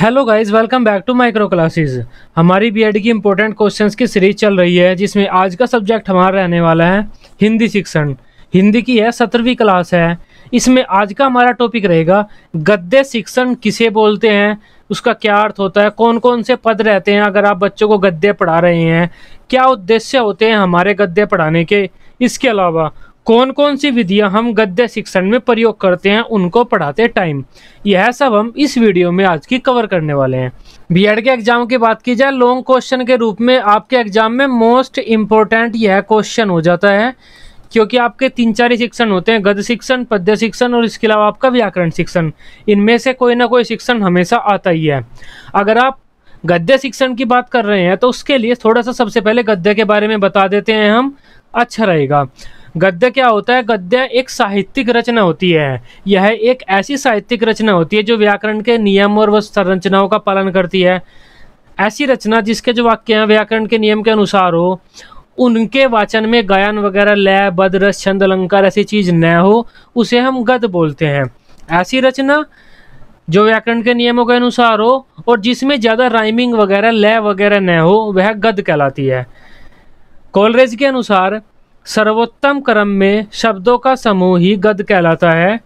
hello guys welcome back to micro classes हमारी BEd की important questions की series चल रही है जिसमें आज का सब्जेक्ट हमारा रहने वाला है हिंदी शिक्षण हिंदी की है सत्रहवीं क्लास है इसमें आज का हमारा टॉपिक रहेगा गद्य शिक्षण किसे बोलते हैं उसका क्या अर्थ होता है कौन कौन से पद रहते हैं अगर आप बच्चों को गद्य पढ़ा रहे हैं क्या उद्देश्य होते हैं हमारे गद्य पढ़ाने के इसके अलावा कौन कौन सी विधियां हम गद्य शिक्षण में प्रयोग करते हैं उनको पढ़ाते टाइम यह सब हम इस वीडियो में आज की कवर करने वाले हैं बी के एग्जाम की बात की जाए लॉन्ग क्वेश्चन के रूप में आपके एग्जाम में मोस्ट इम्पोर्टेंट यह क्वेश्चन हो जाता है क्योंकि आपके तीन चार ही शिक्षण होते हैं गद्य शिक्षण पद्य शिक्षण और इसके अलावा आपका व्याकरण शिक्षण इनमें से कोई ना कोई शिक्षण हमेशा आता ही है अगर आप गद्य शिक्षण की बात कर रहे हैं तो उसके लिए थोड़ा सा सबसे पहले गद्य के बारे में बता देते हैं हम अच्छा रहेगा गद्य क्या होता है गद्य एक साहित्यिक रचना होती है यह एक ऐसी साहित्यिक रचना होती है जो व्याकरण के नियम और संरचनाओं का पालन करती है ऐसी रचना जिसके जो वाक्य हैं व्याकरण के नियम के अनुसार हो उनके वाचन में गायन वगैरह लय बद रस छंद अलंकार ऐसी चीज़ न हो उसे हम गद बोलते हैं ऐसी रचना जो व्याकरण के नियमों के अनुसार हो और जिसमें ज़्यादा राइमिंग वगैरह लय वगैरह न हो वह गद कहलाती है कॉलरेज के अनुसार सर्वोत्तम क्रम में शब्दों का समूह ही गद कहलाता है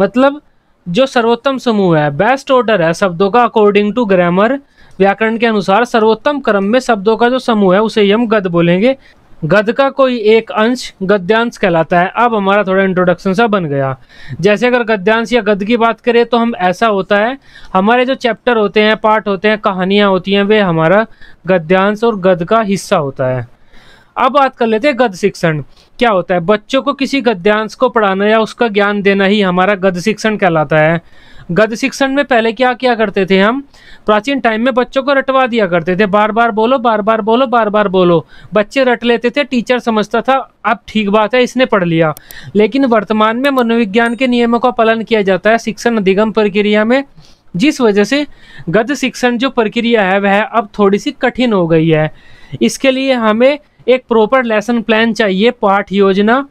मतलब जो सर्वोत्तम समूह है बेस्ट ऑर्डर है शब्दों का अकॉर्डिंग टू ग्रामर व्याकरण के अनुसार सर्वोत्तम क्रम में शब्दों का जो समूह है उसे ही हम गद बोलेंगे गद का कोई एक अंश गद्यांश कहलाता है अब हमारा थोड़ा इंट्रोडक्शन सा बन गया जैसे अगर गद्यांश या गद की बात करें तो हम ऐसा होता है हमारे जो चैप्टर होते हैं पार्ट होते हैं कहानियाँ होती हैं वे हमारा गद्यांश और गद का हिस्सा होता है अब बात कर लेते हैं गद्य शिक्षण क्या होता है बच्चों को किसी गद्यांश को पढ़ाना या उसका ज्ञान देना ही हमारा गद्य शिक्षण कहलाता है गद्य शिक्षण में पहले क्या क्या करते थे हम प्राचीन टाइम में बच्चों को रटवा दिया करते थे बार बार बोलो बार बार बोलो बार बार बोलो बच्चे रट लेते थे टीचर समझता था अब ठीक बात है इसने पढ़ लिया लेकिन वर्तमान में मनोविज्ञान के नियमों का पालन किया जाता है शिक्षण अधिगम प्रक्रिया में जिस वजह से गद्य शिक्षण जो प्रक्रिया है वह अब थोड़ी सी कठिन हो गई है इसके लिए हमें एक प्रॉपर लेसन प्लान चाहिए पाठ योजना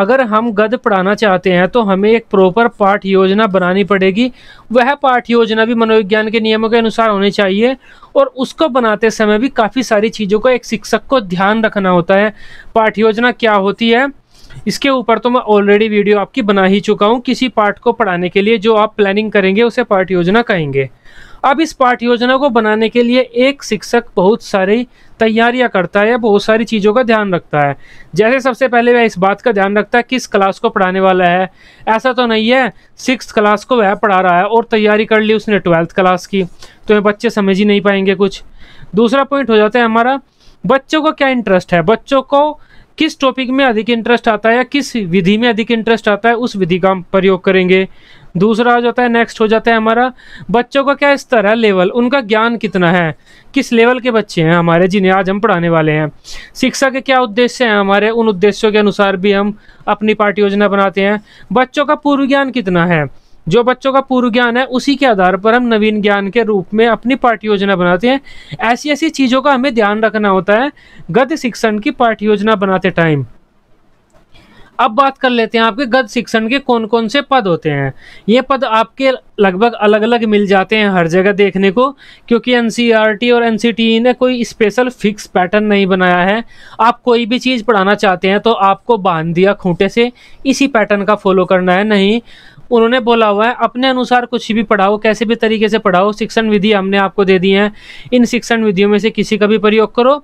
अगर हम गद पढ़ाना चाहते हैं तो हमें एक प्रॉपर पाठ योजना बनानी पड़ेगी वह पाठ योजना भी मनोविज्ञान के नियमों के अनुसार होनी चाहिए और उसको बनाते समय भी काफ़ी सारी चीज़ों का एक शिक्षक को ध्यान रखना होता है पाठ योजना क्या होती है इसके ऊपर तो मैं ऑलरेडी वीडियो आपकी बना ही चुका हूँ किसी पाठ को पढ़ाने के लिए जो आप प्लानिंग करेंगे उसे पाठ योजना कहेंगे अब इस पाठ योजना को बनाने के लिए एक शिक्षक बहुत सारी तैयारियां करता है बहुत सारी चीज़ों का ध्यान रखता है जैसे सबसे पहले वह इस बात का ध्यान रखता है किस क्लास को पढ़ाने वाला है ऐसा तो नहीं है सिक्स क्लास को वह पढ़ा रहा है और तैयारी कर ली उसने ट्वेल्थ क्लास की तो ये बच्चे समझ ही नहीं पाएंगे कुछ दूसरा पॉइंट हो जाता है हमारा बच्चों को क्या इंटरेस्ट है बच्चों को किस टॉपिक में अधिक इंटरेस्ट आता है या किस विधि में अधिक इंटरेस्ट आता है उस विधि का हम प्रयोग करेंगे दूसरा हो जाता है नेक्स्ट हो जाता है हमारा बच्चों का क्या स्तर है लेवल उनका ज्ञान कितना है किस लेवल के बच्चे हैं हमारे जिन्हें आज हम पढ़ाने वाले हैं शिक्षा के क्या उद्देश्य हैं हमारे उन उद्देश्यों के अनुसार भी हम अपनी पाठ्य योजना बनाते हैं बच्चों का पूर्व ज्ञान कितना है जो बच्चों का पूर्व ज्ञान है उसी के आधार पर हम नवीन ज्ञान के रूप में अपनी पाठ्य योजना बनाते हैं ऐसी ऐसी चीज़ों का हमें ध्यान रखना होता है गद्य शिक्षण की पाठ्य योजना बनाते टाइम अब बात कर लेते हैं आपके गद्य शिक्षण के कौन कौन से पद होते हैं ये पद आपके लगभग अलग अलग मिल जाते हैं हर जगह देखने को क्योंकि एन e और एन e ने कोई स्पेशल फिक्स पैटर्न नहीं बनाया है आप कोई भी चीज़ पढ़ाना चाहते हैं तो आपको बांध दिया खूंटे से इसी पैटर्न का फॉलो करना है नहीं उन्होंने बोला हुआ है अपने अनुसार कुछ भी पढ़ाओ कैसे भी तरीके से पढ़ाओ शिक्षण विधि हमने आपको दे दी है इन शिक्षण विधियों में से किसी का भी प्रयोग करो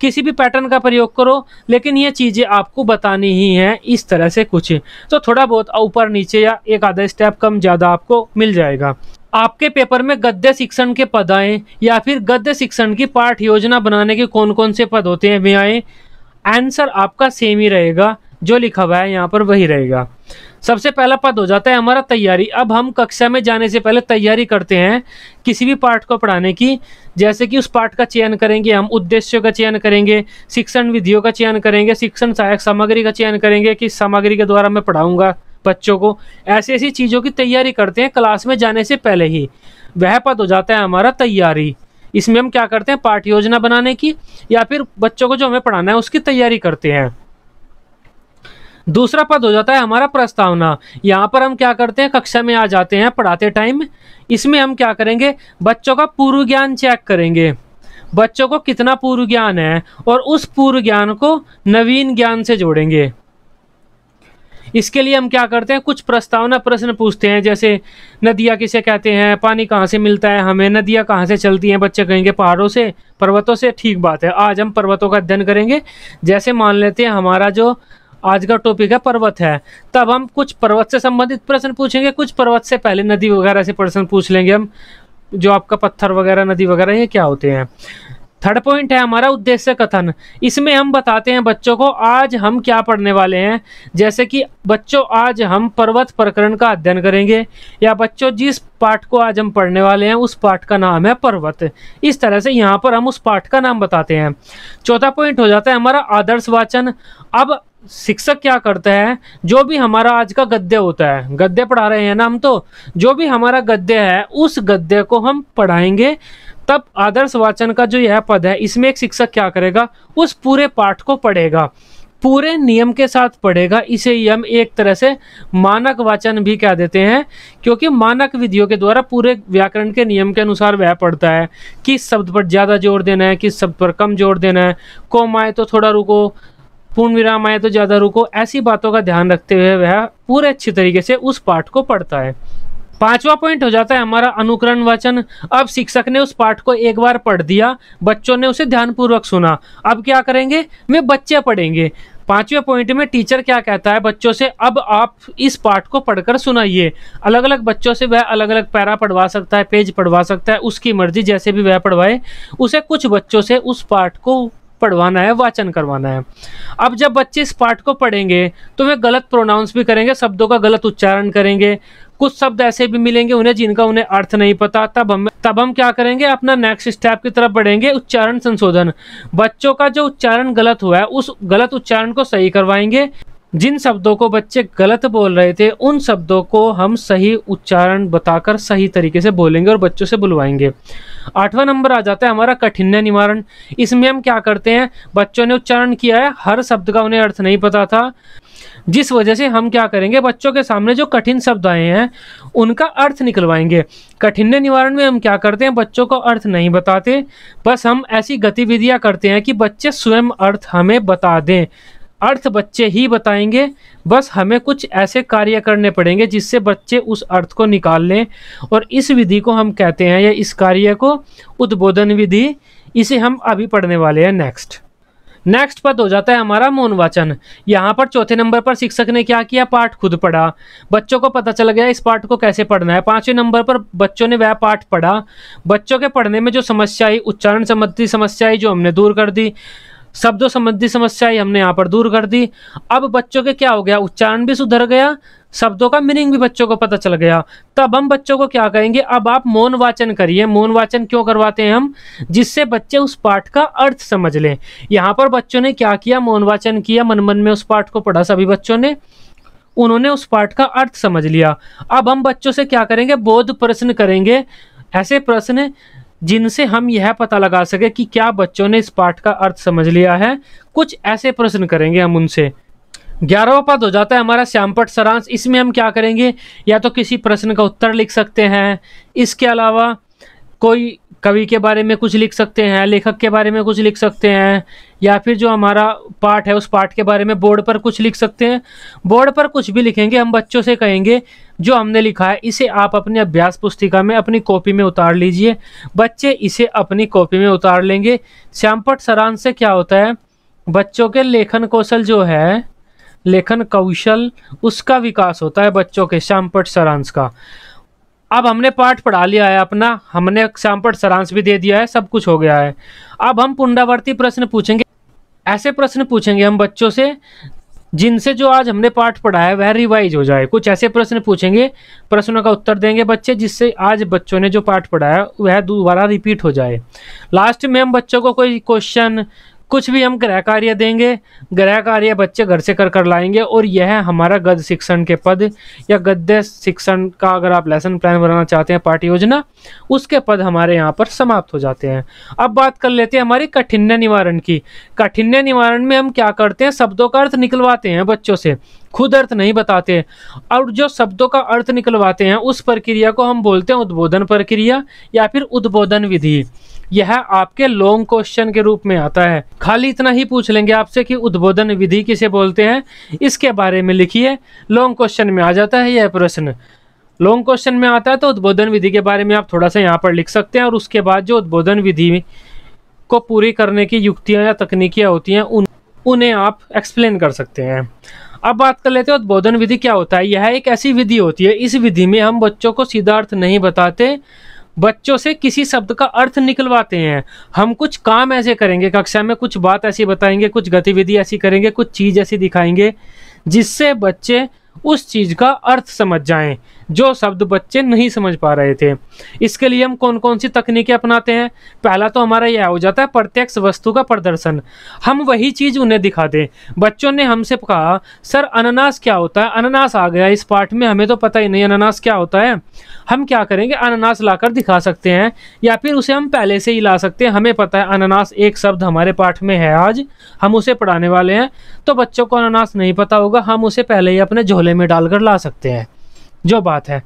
किसी भी पैटर्न का प्रयोग करो लेकिन ये चीज़ें आपको बतानी ही हैं इस तरह से कुछ तो थोड़ा बहुत ऊपर नीचे या एक आधा स्टेप कम ज़्यादा आपको मिल जाएगा आपके पेपर में गद्य शिक्षण के पद आए या फिर गद्य शिक्षण की पाठ योजना बनाने के कौन कौन से पद होते हैं वे आए आंसर आपका सेम ही रहेगा जो लिखा हुआ है यहाँ पर वही रहेगा सबसे पहला पद हो जाता है हमारा तैयारी अब हम कक्षा में जाने से पहले तैयारी करते हैं किसी भी पाठ को पढ़ाने की जैसे कि उस पाठ का चयन करेंगे हम उद्देश्यों का चयन करेंगे शिक्षण विधियों का चयन करेंगे शिक्षण सहायक सामग्री का चयन करेंगे कि सामग्री के द्वारा मैं पढ़ाऊँगा बच्चों को ऐसी ऐसी चीज़ों की तैयारी करते हैं क्लास में जाने से पहले ही वह पद हो जाता है हमारा तैयारी इसमें हम क्या करते हैं पाठ योजना बनाने की या फिर बच्चों को जो हमें पढ़ाना है उसकी तैयारी करते हैं दूसरा पद हो जाता है हमारा प्रस्तावना यहाँ पर हम क्या करते हैं कक्षा में आ जाते हैं पढ़ाते टाइम इसमें हम क्या करेंगे बच्चों का पूर्व ज्ञान चेक करेंगे बच्चों को कितना पूर्व ज्ञान है और उस पूर्व ज्ञान को नवीन ज्ञान से जोड़ेंगे इसके लिए हम क्या करते हैं कुछ प्रस्तावना प्रश्न पूछते हैं जैसे नदियाँ किसे कहते हैं पानी कहाँ से मिलता है हमें नदियाँ कहाँ से चलती हैं बच्चे कहेंगे पहाड़ों से पर्वतों से ठीक बात है आज हम पर्वतों का अध्ययन करेंगे जैसे मान लेते हैं हमारा जो आज का टॉपिक है पर्वत है तब हम कुछ पर्वत से संबंधित प्रश्न पूछेंगे कुछ पर्वत से पहले नदी वगैरह से प्रश्न पूछ लेंगे हम जो आपका पत्थर वगैरह नदी वगैरह ये क्या होते हैं थर्ड पॉइंट है हमारा उद्देश्य कथन इसमें हम बताते हैं बच्चों को आज हम क्या पढ़ने वाले हैं जैसे कि बच्चों आज हम पर्वत प्रकरण का अध्ययन करेंगे या बच्चों जिस पाठ को आज हम पढ़ने वाले हैं उस पाठ का नाम है पर्वत इस तरह से यहाँ पर हम उस पाठ का नाम बताते हैं चौथा पॉइंट हो जाता है हमारा आदर्श वाचन अब शिक्षक क्या करते हैं जो भी हमारा आज का गद्य होता है गद्य पढ़ा रहे हैं ना हम तो जो भी हमारा गद्य है उस गद्य को हम पढ़ाएंगे तब आदर्श वाचन का जो यह पद है इसमें एक शिक्षक क्या करेगा उस पूरे पाठ को पढ़ेगा पूरे नियम के साथ पढ़ेगा इसे ही हम एक तरह से मानक वाचन भी कह देते हैं क्योंकि मानक विधियों के द्वारा पूरे व्याकरण के नियम के अनुसार वह पढ़ता है किस शब्द पर ज़्यादा जोर देना है किस शब्द पर कम जोर देना है कोमाए तो थोड़ा रुको पूर्ण विराम आए तो ज़्यादा रुको ऐसी बातों का ध्यान रखते हुए वह पूरे अच्छी तरीके से उस पाठ को पढ़ता है पांचवा पॉइंट हो जाता है हमारा अनुकरण वचन अब शिक्षक ने उस पाठ को एक बार पढ़ दिया बच्चों ने उसे ध्यानपूर्वक सुना अब क्या करेंगे वे बच्चे पढ़ेंगे पांचवें पॉइंट में टीचर क्या कहता है बच्चों से अब आप इस पाठ को पढ़कर सुनाइए अलग अलग बच्चों से वह अलग अलग पैरा पढ़वा सकता है पेज पढ़वा सकता है उसकी मर्जी जैसे भी वह पढ़वाए उसे कुछ बच्चों से उस पाठ को पढ़वाना है वाचन करवाना है अब जब बच्चे इस पाठ को पढ़ेंगे तो वे गलत प्रोनाउंस भी करेंगे शब्दों का गलत उच्चारण करेंगे कुछ शब्द ऐसे भी मिलेंगे उन्हें जिनका उन्हें अर्थ नहीं पता तब हम तब हम क्या करेंगे अपना नेक्स्ट स्टेप की तरफ बढ़ेंगे उच्चारण संशोधन बच्चों का जो उच्चारण गलत हुआ है उस गलत उच्चारण को सही करवाएंगे जिन शब्दों को बच्चे गलत बोल रहे थे उन शब्दों को हम सही उच्चारण बताकर सही तरीके से बोलेंगे और बच्चों से बुलवाएंगे आठवां नंबर आ जाता है हमारा कठिन्य निवारण इसमें हम क्या करते हैं बच्चों ने उच्चारण किया है हर शब्द का उन्हें अर्थ नहीं पता था जिस वजह से हम क्या करेंगे बच्चों के सामने जो कठिन शब्द आए हैं उनका अर्थ निकलवाएंगे कठिन्य निवारण में हम क्या करते हैं बच्चों को अर्थ नहीं बताते बस हम ऐसी गतिविधियां करते हैं कि बच्चे स्वयं अर्थ हमें बता दें अर्थ बच्चे ही बताएंगे बस हमें कुछ ऐसे कार्य करने पड़ेंगे जिससे बच्चे उस अर्थ को निकाल लें और इस विधि को हम कहते हैं या इस कार्य को उद्बोधन विधि इसे हम अभी पढ़ने वाले हैं नेक्स्ट नेक्स्ट पद हो जाता है हमारा मौन वाचन यहाँ पर चौथे नंबर पर शिक्षक ने क्या किया पाठ खुद पढ़ा बच्चों को पता चल गया इस पाठ को कैसे पढ़ना है पाँचवें नंबर पर बच्चों ने वह पाठ पढ़ा बच्चों के पढ़ने में जो समस्या आई उच्चारण संबंधी समस्या आई जो हमने दूर कर दी शब्दों संबंधी समस्या हमने यहाँ पर दूर कर दी अब बच्चों के क्या हो गया उच्चारण भी सुधर गया शब्दों का मीनिंग भी बच्चों को पता चल गया तब हम बच्चों को क्या कहेंगे अब आप मौन वाचन करिए मौन वाचन क्यों करवाते हैं हम जिससे बच्चे उस पाठ का अर्थ समझ लें यहाँ पर बच्चों ने क्या किया मौन वाचन किया मन मन में उस पाठ को पढ़ा सभी बच्चों ने उन्होंने उस पाठ का अर्थ समझ लिया अब हम बच्चों से क्या करेंगे बोध प्रश्न करेंगे ऐसे प्रश्न जिनसे हम यह पता लगा सके कि क्या बच्चों ने इस पाठ का अर्थ समझ लिया है कुछ ऐसे प्रश्न करेंगे हम उनसे ग्यारहवा पद हो जाता है हमारा श्यामपट सारांश इसमें हम क्या करेंगे या तो किसी प्रश्न का उत्तर लिख सकते हैं इसके अलावा कोई कवि के बारे में कुछ लिख सकते हैं लेखक के बारे में कुछ लिख सकते हैं या फिर जो हमारा पाठ है उस पाठ के बारे में बोर्ड पर कुछ लिख सकते हैं बोर्ड पर कुछ भी लिखेंगे हम बच्चों से कहेंगे जो हमने लिखा है इसे आप अपने अभ्यास पुस्तिका में अपनी कॉपी में उतार लीजिए बच्चे इसे अपनी कॉपी में उतार लेंगे श्यामपट सरान से क्या होता है बच्चों के लेखन कौशल जो है लेखन कौशल उसका विकास होता है बच्चों के श्यामपट सरांश का अब हमने पाठ पढ़ा लिया है अपना हमने एग्जाम पर सारांश भी दे दिया है सब कुछ हो गया है अब हम पुनरावर्ती प्रश्न पूछेंगे ऐसे प्रश्न पूछेंगे हम बच्चों से जिनसे जो आज हमने पाठ पढ़ा है वह रिवाइज हो जाए कुछ ऐसे प्रश्न पूछेंगे प्रश्नों का उत्तर देंगे बच्चे जिससे आज बच्चों ने जो पाठ पढ़ाया वह दोबारा रिपीट हो जाए लास्ट में हम बच्चों को कोई क्वेश्चन कुछ भी हम गृह कार्य देंगे गृह कार्य बच्चे घर से कर कर लाएंगे और यह हमारा गद्य शिक्षण के पद या गद्य शिक्षण का अगर आप लेसन प्लान बनाना चाहते हैं पाठ योजना उसके पद हमारे यहाँ पर समाप्त हो जाते हैं अब बात कर लेते हैं हमारी काठिन्य निवारण की काठिन्य निवारण में हम क्या करते हैं शब्दों का अर्थ निकलवाते हैं बच्चों से खुद अर्थ नहीं बताते और जो शब्दों का अर्थ निकलवाते हैं उस प्रक्रिया को हम बोलते हैं उद्बोधन प्रक्रिया या फिर उद्बोधन विधि यह आपके लॉन्ग क्वेश्चन के रूप में आता है खाली इतना ही पूछ लेंगे आपसे कि उद्बोधन विधि किसे बोलते हैं इसके बारे में लिखिए लॉन्ग क्वेश्चन में आ जाता है यह प्रश्न लॉन्ग क्वेश्चन में आता है तो उद्बोधन विधि के बारे में आप थोड़ा सा यहाँ पर लिख सकते हैं और उसके बाद जो उद्बोधन विधि को पूरी करने की युक्तियाँ या तकनीकियाँ होती हैं उन उन्हें आप एक्सप्लेन कर सकते हैं अब बात कर लेते हैं उद्बोधन विधि क्या होता है यह एक ऐसी विधि होती है इस विधि में हम बच्चों को सीधा अर्थ नहीं बताते बच्चों से किसी शब्द का अर्थ निकलवाते हैं हम कुछ काम ऐसे करेंगे कक्षा में कुछ बात ऐसी बताएंगे कुछ गतिविधि ऐसी करेंगे कुछ चीज़ ऐसी दिखाएंगे जिससे बच्चे उस चीज़ का अर्थ समझ जाएं जो शब्द बच्चे नहीं समझ पा रहे थे इसके लिए हम कौन कौन सी तकनीकें अपनाते हैं पहला तो हमारा यह हो जाता है प्रत्यक्ष वस्तु का प्रदर्शन हम वही चीज़ उन्हें दिखा दें बच्चों ने हमसे कहा सर अनानास क्या होता है अनानास आ गया इस पार्ट में हमें तो पता ही नहीं अनानास क्या होता है हम क्या करेंगे अनानास लाकर दिखा सकते हैं या फिर उसे हम पहले से ही ला सकते हैं हमें पता है अनानास एक शब्द हमारे पाठ में है आज हम उसे पढ़ाने वाले हैं तो बच्चों को अनानास नहीं पता होगा हम उसे पहले ही अपने झोले में डालकर ला सकते हैं जो बात है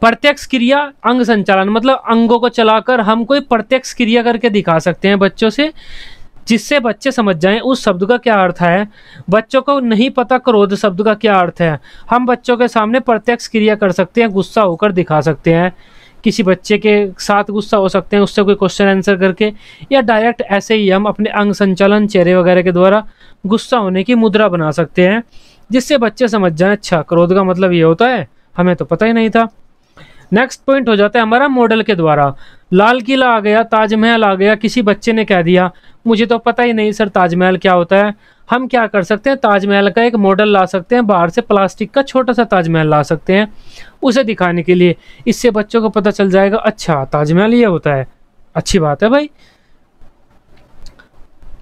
प्रत्यक्ष क्रिया अंग संचालन मतलब अंगों को चलाकर हम कोई प्रत्यक्ष क्रिया करके दिखा सकते हैं बच्चों से जिससे बच्चे समझ जाएं उस शब्द का क्या अर्थ है बच्चों को नहीं पता क्रोध शब्द का क्या अर्थ है हम बच्चों के सामने प्रत्यक्ष क्रिया कर सकते हैं गुस्सा होकर दिखा सकते हैं किसी बच्चे के साथ गुस्सा हो सकते हैं उससे कोई क्वेश्चन आंसर करके या डायरेक्ट ऐसे ही हम अपने अंग संचालन चेहरे वगैरह के द्वारा गुस्सा होने की मुद्रा बना सकते हैं जिससे बच्चे समझ जाएं अच्छा क्रोध का मतलब ये होता है हमें तो पता ही नहीं था नेक्स्ट पॉइंट हो जाता है हमारा मॉडल के द्वारा लाल किला आ गया ताजमहल आ गया किसी बच्चे ने कह दिया मुझे तो पता ही नहीं सर ताजमहल क्या होता है हम क्या कर सकते हैं ताजमहल का एक मॉडल ला सकते हैं बाहर से प्लास्टिक का छोटा सा ताजमहल ला सकते हैं उसे दिखाने के लिए इससे बच्चों को पता चल जाएगा अच्छा ताजमहल ये होता है अच्छी बात है भाई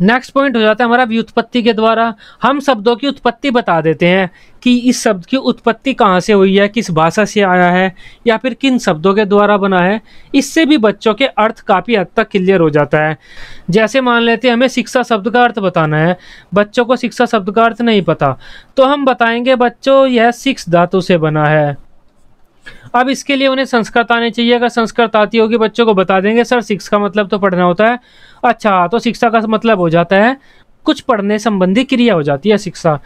नेक्स्ट पॉइंट हो जाता है हमारा व्युत्पत्ति के द्वारा हम शब्दों की उत्पत्ति बता देते हैं कि इस शब्द की उत्पत्ति कहाँ से हुई है किस भाषा से आया है या फिर किन शब्दों के द्वारा बना है इससे भी बच्चों के अर्थ काफ़ी हद तक क्लियर हो जाता है जैसे मान लेते हैं हमें शिक्षा शब्द का अर्थ बताना है बच्चों को शिक्षा शब्द का अर्थ नहीं पता तो हम बताएंगे बच्चों यह सिक्स धातु से बना है अब इसके लिए उन्हें संस्कृत आने चाहिए अगर संस्कृत आती होगी बच्चों को बता देंगे सर सिक्स का मतलब तो पढ़ना होता है अच्छा तो शिक्षा का मतलब हो जाता है कुछ पढ़ने संबंधी क्रिया हो जाती है शिक्षा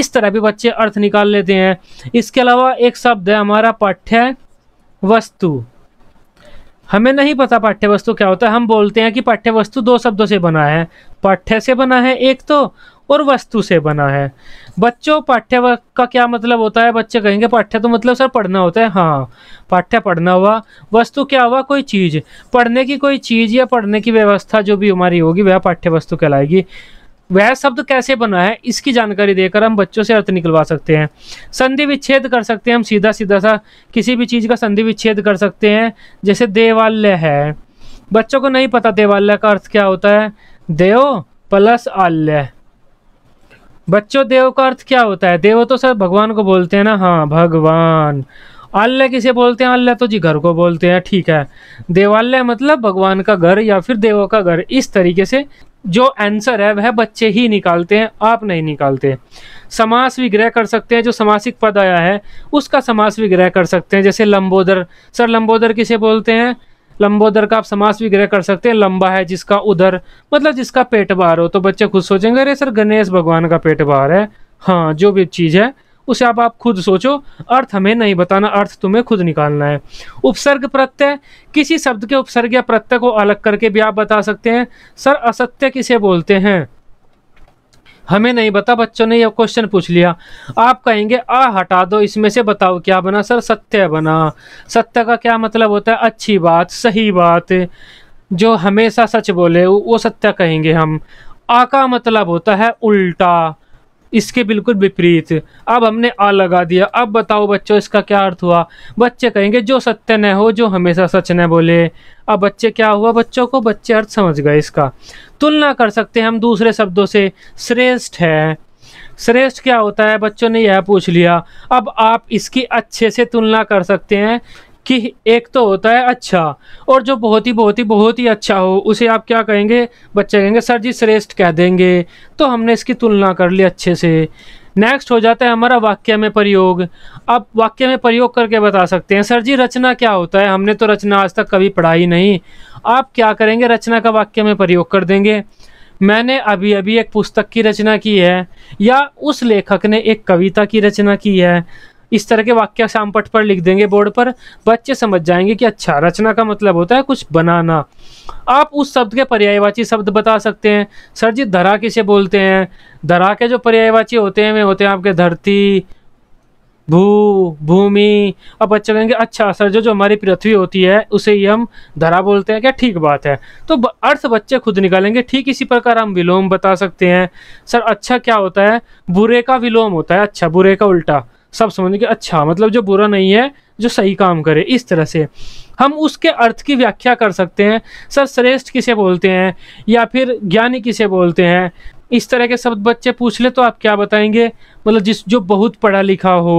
इस तरह भी बच्चे अर्थ निकाल लेते हैं इसके अलावा एक शब्द है हमारा पाठ्य वस्तु हमें नहीं पता पाठ्य वस्तु क्या होता है हम बोलते हैं कि पाठ्य वस्तु दो शब्दों से बना है पाठ्य से बना है एक तो और वस्तु से बना है बच्चों पाठ्य का क्या मतलब होता है बच्चे कहेंगे पाठ्य तो मतलब सर पढ़ना होता है हाँ पाठ्य पढ़ना हुआ वस्तु क्या हुआ कोई चीज़ पढ़ने की कोई चीज़ या पढ़ने की व्यवस्था जो भी हमारी होगी वह पाठ्य वस्तु कहलाएगी वह शब्द कैसे बना है इसकी जानकारी देकर हम बच्चों से अर्थ निकलवा सकते हैं संधि विच्छेद कर सकते हैं हम सीधा सीधा सा किसी भी चीज़ का संधि विच्छेद कर सकते हैं जैसे देवालय है बच्चों को नहीं पता देवालय का अर्थ क्या होता है देव प्लस आल्य बच्चों देव का अर्थ क्या होता है देव तो सर भगवान को बोलते हैं ना हाँ भगवान आल्ला किसे बोलते हैं आल्ला तो जी घर को बोलते हैं ठीक है देवालय मतलब भगवान का घर या फिर देवों का घर इस तरीके से जो आंसर है वह बच्चे ही निकालते हैं आप नहीं निकालते समास विग्रह कर सकते हैं जो समासिक पद आया है उसका समास विग्रह कर सकते हैं जैसे लंबोदर सर लंबोदर किसे बोलते हैं लंबोदर का आप समास भी ग्रह कर सकते हैं लंबा है जिसका उधर मतलब जिसका पेट बार हो तो बच्चे खुद सोचेंगे अरे सर गणेश भगवान का पेट बार है हाँ जो भी चीज़ है उसे आप आप खुद सोचो अर्थ हमें नहीं बताना अर्थ तुम्हें खुद निकालना है उपसर्ग प्रत्यय किसी शब्द के उपसर्ग या प्रत्यय को अलग करके भी आप बता सकते हैं सर असत्य किसे बोलते हैं हमें नहीं पता बच्चों ने यह क्वेश्चन पूछ लिया आप कहेंगे आ हटा दो इसमें से बताओ क्या बना सर सत्य बना सत्य का क्या मतलब होता है अच्छी बात सही बात जो हमेशा सच बोले वो सत्य कहेंगे हम आ का मतलब होता है उल्टा इसके बिल्कुल विपरीत अब हमने आ लगा दिया अब बताओ बच्चों इसका क्या अर्थ हुआ बच्चे कहेंगे जो सत्य न हो जो हमेशा सच न बोले अब बच्चे क्या हुआ बच्चों को बच्चे अर्थ समझ गए इसका तुलना कर सकते हैं हम दूसरे शब्दों से श्रेष्ठ है श्रेष्ठ क्या होता है बच्चों ने यह पूछ लिया अब आप इसकी अच्छे से तुलना कर सकते हैं कि एक तो होता है अच्छा और जो बहुत ही बहुत ही बहुत ही अच्छा हो उसे आप क्या कहेंगे बच्चे कहेंगे सर जी श्रेष्ठ कह देंगे तो हमने इसकी तुलना कर ली अच्छे से नेक्स्ट हो जाता है हमारा वाक्य में प्रयोग आप वाक्य में प्रयोग करके बता सकते हैं सर जी रचना क्या होता है हमने तो रचना आज तक कभी पढ़ाई नहीं आप क्या करेंगे रचना का वाक्य में प्रयोग कर देंगे मैंने अभी अभी एक पुस्तक की रचना की है या उस लेखक ने एक कविता की रचना की है इस तरह के वाक्य शाम पट पर लिख देंगे बोर्ड पर बच्चे समझ जाएंगे कि अच्छा रचना का मतलब होता है कुछ बनाना आप उस शब्द के पर्यायवाची शब्द बता सकते हैं सर जी धरा किसे बोलते हैं धरा के जो पर्यायवाची होते हैं वे होते हैं आपके धरती भू भूमि अब बच्चे कहेंगे अच्छा सर जो जो हमारी पृथ्वी होती है उसे ही हम धरा बोलते हैं क्या ठीक बात है तो अर्थ बच्चे खुद निकालेंगे ठीक इसी प्रकार हम विलोम बता सकते हैं सर अच्छा क्या होता है बुरे का विलोम होता है अच्छा बुरे का उल्टा सब समझ के अच्छा मतलब जो बुरा नहीं है जो सही काम करे इस तरह से हम उसके अर्थ की व्याख्या कर सकते हैं सर श्रेष्ठ किसे बोलते हैं या फिर ज्ञानी किसे बोलते हैं इस तरह के शब्द बच्चे पूछ ले तो आप क्या बताएंगे मतलब जिस जो बहुत पढ़ा लिखा हो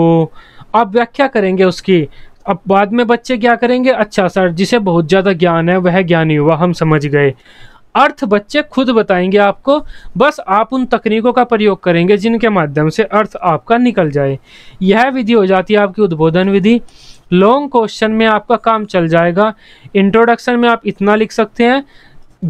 आप व्याख्या करेंगे उसकी अब बाद में बच्चे क्या करेंगे अच्छा सर जिसे बहुत ज़्यादा ज्ञान है वह ज्ञानी हुआ हम समझ गए अर्थ बच्चे खुद बताएंगे आपको बस आप उन तकनीकों का प्रयोग करेंगे जिनके माध्यम से अर्थ आपका निकल जाए यह विधि हो जाती है आपकी उद्बोधन विधि लॉन्ग क्वेश्चन में आपका काम चल जाएगा इंट्रोडक्शन में आप इतना लिख सकते हैं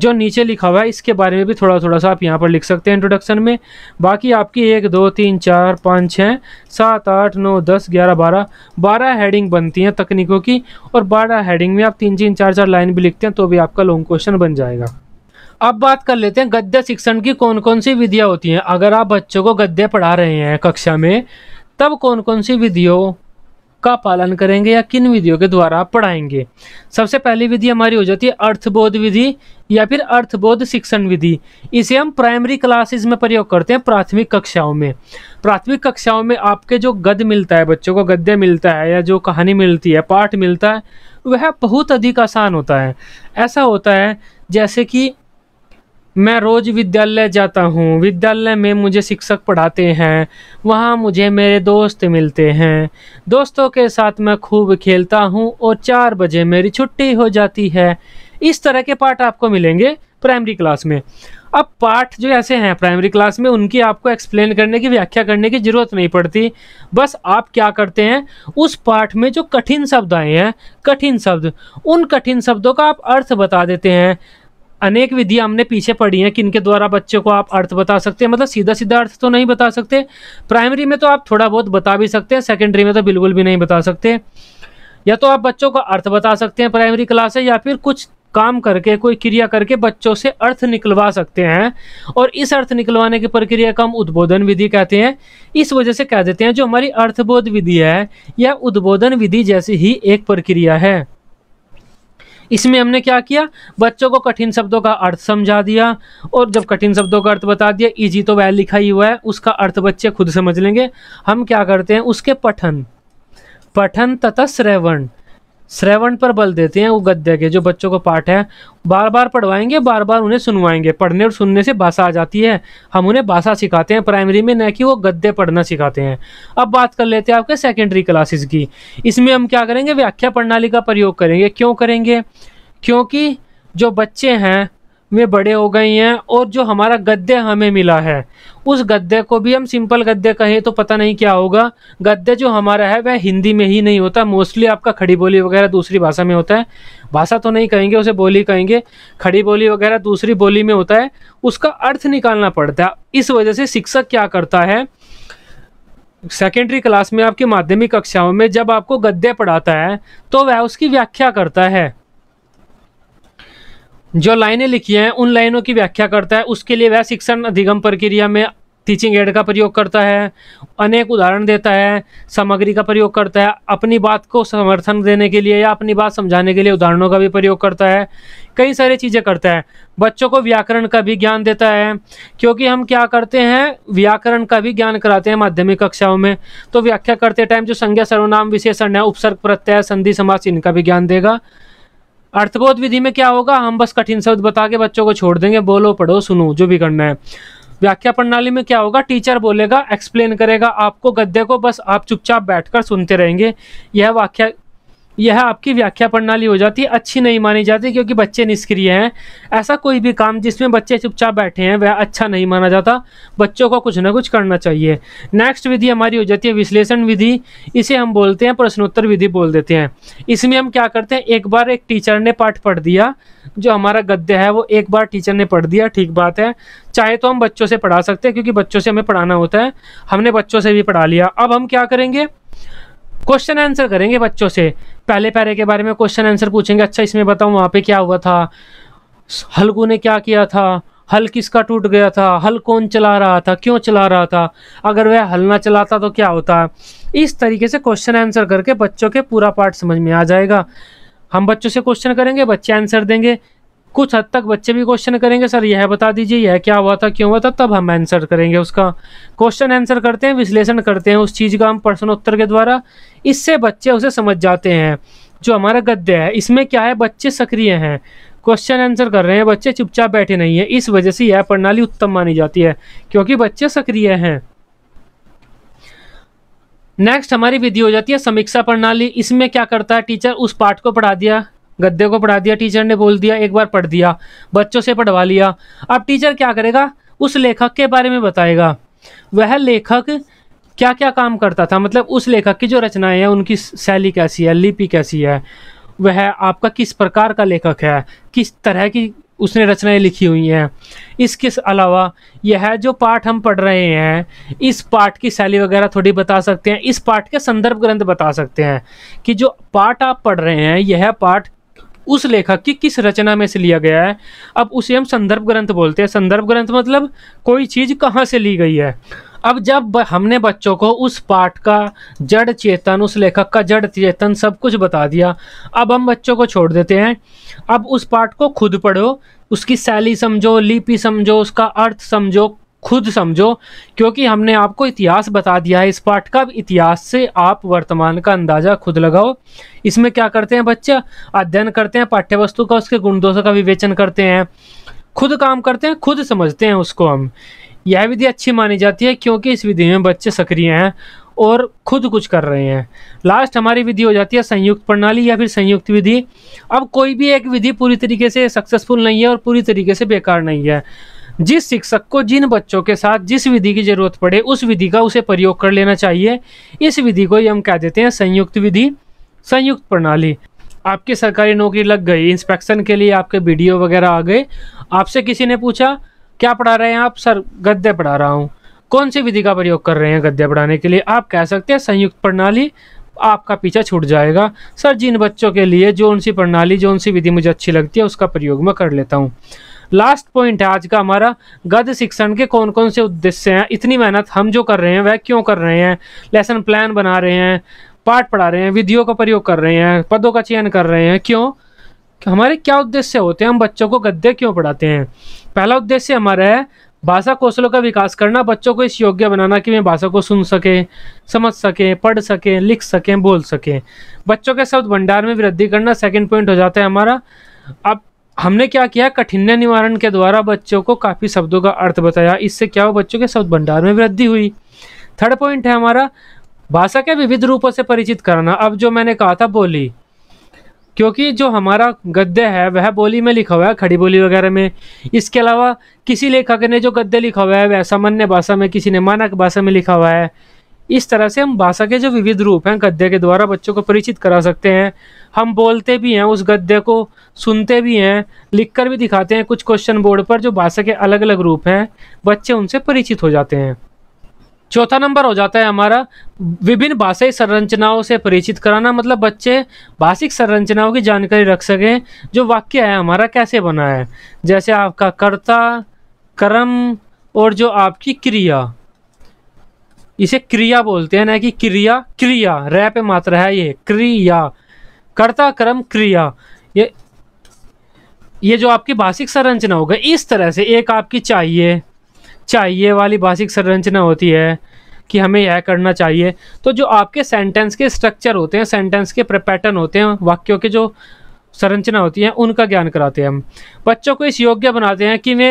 जो नीचे लिखा हुआ है इसके बारे में भी थोड़ा थोड़ा सा आप यहाँ पर लिख सकते हैं इंट्रोडक्शन में बाकी आपकी एक दो तीन चार पाँच छः सात आठ नौ दस ग्यारह बारह बारह हेडिंग बनती हैं तकनीकों की और बारह हेडिंग में आप तीन तीन चार चार लाइन भी लिखते हैं तो भी आपका लॉन्ग क्वेश्चन बन जाएगा अब बात कर लेते हैं गद्य शिक्षण की कौन कौन सी विधियाँ होती हैं अगर आप बच्चों को गद्य पढ़ा रहे हैं कक्षा में तब कौन कौन सी विधियों का पालन करेंगे या किन विधियों के द्वारा आप पढ़ाएंगे सबसे पहली विधि हमारी हो जाती है अर्थबोध विधि या फिर अर्थबोध शिक्षण विधि इसे हम प्राइमरी क्लासेस में प्रयोग करते हैं प्राथमिक कक्षाओं में प्राथमिक कक्षाओं में आपके जो गद मिलता है बच्चों को गद्य मिलता है या जो कहानी मिलती है पाठ मिलता है वह बहुत अधिक आसान होता है ऐसा होता है जैसे कि मैं रोज़ विद्यालय जाता हूँ विद्यालय में मुझे शिक्षक पढ़ाते हैं वहाँ मुझे मेरे दोस्त मिलते हैं दोस्तों के साथ मैं खूब खेलता हूँ और चार बजे मेरी छुट्टी हो जाती है इस तरह के पाठ आपको मिलेंगे प्राइमरी क्लास में अब पाठ जो ऐसे हैं प्राइमरी क्लास में उनकी आपको एक्सप्लेन करने की व्याख्या करने की ज़रूरत नहीं पड़ती बस आप क्या करते हैं उस पाठ में जो कठिन शब्द आए हैं कठिन शब्द उन कठिन शब्दों का आप अर्थ बता देते हैं अनेक विधियां हमने पीछे पढ़ी हैं किनके द्वारा बच्चे को आप अर्थ बता सकते हैं मतलब सीधा सीधा अर्थ तो नहीं बता सकते प्राइमरी में तो आप थोड़ा बहुत बता भी सकते हैं सेकेंडरी में तो बिल्कुल भी नहीं बता सकते या तो आप बच्चों का अर्थ बता सकते हैं प्राइमरी क्लास से या फिर कुछ काम करके कोई क्रिया करके बच्चों से अर्थ निकलवा सकते हैं और इस अर्थ निकलवाने की प्रक्रिया का हम उद्बोधन विधि कहते हैं इस वजह से कह देते हैं जो हमारी अर्थबोध विधि है या उद्बोधन विधि जैसी ही एक प्रक्रिया है इसमें हमने क्या किया बच्चों को कठिन शब्दों का अर्थ समझा दिया और जब कठिन शब्दों का अर्थ बता दिया इजी तो वह लिखा ही हुआ है उसका अर्थ बच्चे खुद समझ लेंगे हम क्या करते हैं उसके पठन पठन तथा श्रवण श्रवण पर बल देते हैं वो गद्य के जो बच्चों को पाठ है बार बार पढ़वाएंगे बार बार उन्हें सुनवाएंगे पढ़ने और सुनने से भाषा आ जाती है हम उन्हें भाषा सिखाते हैं प्राइमरी में न कि वो गद्य पढ़ना सिखाते हैं अब बात कर लेते हैं आपके सेकेंडरी क्लासेस की इसमें हम क्या करेंगे व्याख्या प्रणाली का प्रयोग करेंगे क्यों करेंगे क्योंकि जो बच्चे हैं में बड़े हो गए हैं और जो हमारा गद्य हमें मिला है उस गद्य को भी हम सिंपल गद्य कहें तो पता नहीं क्या होगा गद्य जो हमारा है वह हिंदी में ही नहीं होता मोस्टली आपका खड़ी बोली वगैरह दूसरी भाषा में होता है भाषा तो नहीं कहेंगे उसे बोली कहेंगे खड़ी बोली वगैरह दूसरी बोली में होता है उसका अर्थ निकालना पड़ता है इस वजह से शिक्षक क्या करता है सेकेंडरी क्लास में आपकी माध्यमिक कक्षाओं में जब आपको गद्य पढ़ाता है तो वह उसकी व्याख्या करता है जो लाइनें लिखी हैं उन लाइनों की व्याख्या करता है उसके लिए वह शिक्षण अधिगम प्रक्रिया में टीचिंग एड का प्रयोग करता है अनेक उदाहरण देता है सामग्री का प्रयोग करता है अपनी बात को समर्थन देने के लिए या अपनी बात समझाने के लिए उदाहरणों का भी प्रयोग करता है कई सारी चीज़ें करता है बच्चों को व्याकरण का भी ज्ञान देता है क्योंकि हम क्या करते हैं व्याकरण का भी ज्ञान कराते हैं माध्यमिक कक्षाओं में तो व्याख्या करते टाइम जो संज्ञा सर्वनाम विशेषण है उपसर्ग प्रत्यय संधि समास इनका भी ज्ञान देगा अर्थबोध विधि में क्या होगा हम बस कठिन शब्द बता के बच्चों को छोड़ देंगे बोलो पढ़ो सुनो जो भी करना है व्याख्या प्रणाली में क्या होगा टीचर बोलेगा एक्सप्लेन करेगा आपको गद्य को बस आप चुपचाप बैठकर सुनते रहेंगे यह व्याख्या यह आपकी व्याख्या प्रणाली हो जाती है अच्छी नहीं मानी जाती क्योंकि बच्चे निष्क्रिय हैं ऐसा कोई भी काम जिसमें बच्चे चुपचाप बैठे हैं वह अच्छा नहीं माना जाता बच्चों को कुछ ना कुछ करना चाहिए नेक्स्ट विधि हमारी हो जाती है विश्लेषण विधि इसे हम बोलते हैं प्रश्नोत्तर विधि बोल देते हैं इसमें हम क्या करते हैं एक बार एक टीचर ने पाठ पढ़ दिया जो हमारा गद्य है वो एक बार टीचर ने पढ़ दिया ठीक बात है चाहे तो हम बच्चों से पढ़ा सकते हैं क्योंकि बच्चों से हमें पढ़ाना होता है हमने बच्चों से भी पढ़ा लिया अब हम क्या करेंगे क्वेश्चन आंसर करेंगे बच्चों से पहले पैरे के बारे में क्वेश्चन आंसर पूछेंगे अच्छा इसमें बताऊँ वहाँ पे क्या हुआ था हल्कू ने क्या किया था हल किसका टूट गया था हल कौन चला रहा था क्यों चला रहा था अगर वह हल ना चलाता तो क्या होता है इस तरीके से क्वेश्चन आंसर करके बच्चों के पूरा पार्ट समझ में आ जाएगा हम बच्चों से क्वेश्चन करेंगे बच्चे आंसर देंगे कुछ हद तक बच्चे भी क्वेश्चन करेंगे सर यह बता दीजिए यह क्या हुआ था क्यों हुआ था तब हम आंसर करेंगे उसका क्वेश्चन आंसर करते हैं विश्लेषण करते हैं उस चीज़ का हम प्रश्नोत्तर के द्वारा इससे बच्चे उसे समझ जाते हैं जो हमारा गद्य है इसमें क्या है बच्चे सक्रिय हैं क्वेश्चन आंसर कर रहे हैं बच्चे चुपचाप बैठे नहीं है इस वजह से यह प्रणाली उत्तम मानी जाती है क्योंकि बच्चे सक्रिय हैं नेक्स्ट हमारी विधि हो जाती है समीक्षा प्रणाली इसमें क्या करता है टीचर उस पाठ को पढ़ा दिया गद्दे को पढ़ा दिया टीचर ने बोल दिया एक बार पढ़ दिया बच्चों से पढ़वा लिया अब टीचर क्या करेगा उस लेखक के बारे में बताएगा वह लेखक क्या क्या काम करता था मतलब उस लेखक की जो रचनाएं हैं उनकी शैली कैसी है लिपि कैसी है वह आपका किस प्रकार का लेखक है किस तरह की उसने रचनाएं लिखी हुई हैं इसके अलावा यह जो पाठ हम पढ़ रहे हैं इस पाठ की शैली वगैरह थोड़ी बता सकते हैं इस पाठ के संदर्भ ग्रंथ बता सकते हैं कि जो पाठ आप पढ़ रहे हैं यह पाठ उस लेखक की किस रचना में से लिया गया है अब उसे हम संदर्भ ग्रंथ बोलते हैं संदर्भ ग्रंथ मतलब कोई चीज़ कहाँ से ली गई है अब जब हमने बच्चों को उस पाठ का जड़ चेतन उस लेखक का जड़ चेतन सब कुछ बता दिया अब हम बच्चों को छोड़ देते हैं अब उस पाठ को खुद पढ़ो उसकी शैली समझो लिपि समझो उसका अर्थ समझो खुद समझो क्योंकि हमने आपको इतिहास बता दिया है इस पाठ का इतिहास से आप वर्तमान का अंदाज़ा खुद लगाओ इसमें क्या करते हैं बच्चा अध्ययन करते हैं पाठ्य वस्तु का उसके गुण दोषों का विवेचन करते हैं खुद काम करते हैं खुद समझते हैं उसको हम यह विधि अच्छी मानी जाती है क्योंकि इस विधि में बच्चे सक्रिय हैं और खुद कुछ कर रहे हैं लास्ट हमारी विधि हो जाती है संयुक्त प्रणाली या फिर संयुक्त विधि अब कोई भी एक विधि पूरी तरीके से सक्सेसफुल नहीं है और पूरी तरीके से बेकार नहीं है जिस शिक्षक को जिन बच्चों के साथ जिस विधि की जरूरत पड़े उस विधि का उसे प्रयोग कर लेना चाहिए इस विधि को ही हम कह देते हैं संयुक्त विधि संयुक्त प्रणाली आपकी सरकारी नौकरी लग गई इंस्पेक्शन के लिए आपके वीडियो वगैरह आ गए आपसे किसी ने पूछा क्या पढ़ा रहे हैं आप सर गद्य पढ़ा रहा हूँ कौन सी विधि का प्रयोग कर रहे हैं गद्य पढ़ाने के लिए आप कह सकते हैं संयुक्त प्रणाली आपका पीछा छूट जाएगा सर जिन बच्चों के लिए जो उनसी प्रणाली जो उनसी विधि मुझे अच्छी लगती है उसका प्रयोग मैं कर लेता हूँ लास्ट पॉइंट है आज का हमारा गद्य शिक्षण के कौन कौन से उद्देश्य हैं इतनी मेहनत हम जो कर रहे हैं वह क्यों कर रहे हैं लेसन प्लान बना रहे हैं पाठ पढ़ा रहे हैं विधियों का प्रयोग कर रहे हैं पदों का चयन कर रहे हैं क्यों हमारे क्या उद्देश्य होते हैं हम बच्चों को गद्य क्यों पढ़ाते हैं पहला उद्देश्य हमारा है भाषा कौशलों का विकास करना बच्चों को इस योग्य बनाना कि वे भाषा को सुन सकें समझ सकें पढ़ सकें लिख सकें बोल सकें बच्चों के शब्द भंडार में वृद्धि करना सेकंड पॉइंट हो जाता है हमारा अब हमने क्या किया कठिन निवारण के द्वारा बच्चों को काफ़ी शब्दों का अर्थ बताया इससे क्या हुआ बच्चों के शब्द भंडार में वृद्धि हुई थर्ड पॉइंट है हमारा भाषा के विविध रूपों से परिचित करना अब जो मैंने कहा था बोली क्योंकि जो हमारा गद्य है वह बोली में लिखा हुआ है खड़ी बोली वगैरह में इसके अलावा किसी लेखक ने जो गद्य लिखा हुआ है वह सामान्य भाषा में किसी ने मानक भाषा में लिखा हुआ है इस तरह से हम भाषा के जो विविध रूप हैं गद्य के द्वारा बच्चों को परिचित करा सकते हैं हम बोलते भी हैं उस गद्य को सुनते भी हैं लिखकर भी दिखाते हैं कुछ क्वेश्चन बोर्ड पर जो भाषा के अलग अलग रूप हैं बच्चे उनसे परिचित हो जाते हैं चौथा नंबर हो जाता है हमारा विभिन्न भाषाई संरचनाओं से परिचित कराना मतलब बच्चे भाषिक संरचनाओं की जानकारी रख सकें जो वाक्य है हमारा कैसे बना है जैसे आपका कर्ता कर्म और जो आपकी क्रिया इसे क्रिया बोलते हैं ना कि क्रिया क्रिया रह पे मात्रा है ये क्रिया कर्ता कर्म क्रिया ये ये जो आपकी भाषिक संरचना होगा इस तरह से एक आपकी चाहिए चाहिए वाली भाषिक संरचना होती है कि हमें यह करना चाहिए तो जो आपके सेंटेंस के स्ट्रक्चर होते हैं सेंटेंस के पैटर्न होते हैं वाक्यों के जो संरचना होती है उनका ज्ञान कराते हैं हम बच्चों को इस योग्य बनाते हैं कि वे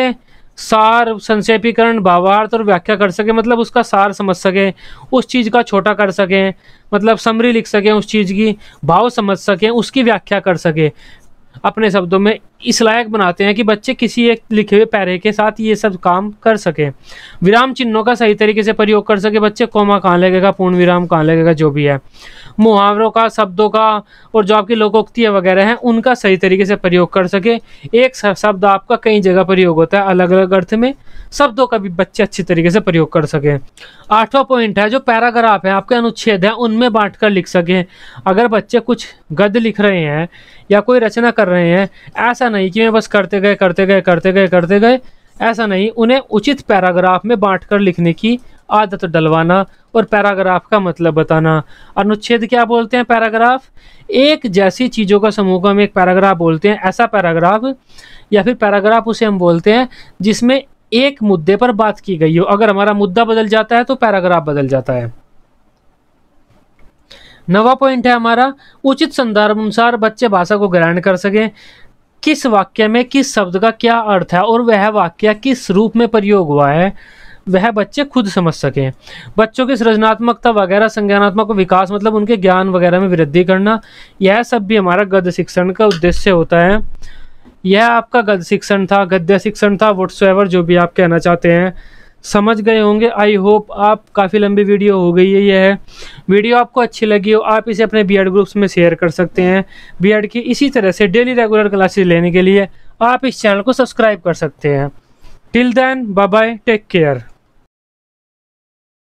सार संक्षेपीकरण भावार्थ और व्याख्या कर सकें मतलब उसका सार समझ सकें उस चीज़ का छोटा कर सकें मतलब समरी लिख सकें उस चीज़ की भाव समझ सकें उसकी व्याख्या कर सकें अपने शब्दों में इस लायक बनाते हैं कि बच्चे किसी एक लिखे हुए पैरे के साथ ये सब काम कर सकें विराम चिन्हों का सही तरीके से प्रयोग कर सके बच्चे कोमा कहाँ लगेगा पूर्ण विराम कहाँ लगेगा जो भी है मुहावरों का शब्दों का और जो आपकी लोकोक्तियाँ वगैरह हैं उनका सही तरीके से प्रयोग कर सके एक शब्द आपका कई जगह प्रयोग होता है अलग अलग अर्थ में शब्दों का भी बच्चे अच्छे तरीके से प्रयोग कर सकें आठवां पॉइंट है जो पैराग्राफ है आपके अनुच्छेद है उनमें बांट कर लिख सकें अगर बच्चे कुछ गद्य लिख रहे हैं या कोई रचना कर रहे हैं ऐसा नहीं कि बस करते गए करते गए करते गए करते गए ऐसा नहीं उन्हें उचित पैराग्राफ में बांटकर लिखने की आदत डलवाना और पैराग्राफ का मतलब बताना अनुच्छेद क्या बोलते हैं पैराग्राफ एक जैसी चीज़ों का समूह को हम एक पैराग्राफ बोलते हैं ऐसा पैराग्राफ या फिर पैराग्राफ उसे हम बोलते हैं जिसमें एक मुद्दे पर बात की गई हो अगर हमारा मुद्दा बदल जाता है तो पैराग्राफ बदल जाता है नवा पॉइंट है हमारा उचित संदर्भ अनुसार बच्चे भाषा को ग्रहण कर सकें किस वाक्य में किस शब्द का क्या अर्थ है और वह वाक्य किस रूप में प्रयोग हुआ है वह बच्चे खुद समझ सकें बच्चों की सृजनात्मकता वगैरह संज्ञानात्मक विकास मतलब उनके ज्ञान वगैरह में वृद्धि करना यह सब भी हमारा गद्य शिक्षण का उद्देश्य होता है यह आपका गद्य शिक्षण था गद्य शिक्षण था वट्स जो भी आप कहना चाहते हैं समझ गए होंगे आई होप आप काफ़ी लंबी वीडियो हो गई है यह है वीडियो आपको अच्छी लगी हो आप इसे अपने बीएड ग्रुप्स में शेयर कर सकते हैं बीएड की इसी तरह से डेली रेगुलर क्लासेस लेने के लिए आप इस चैनल को सब्सक्राइब कर सकते हैं till then bye bye take care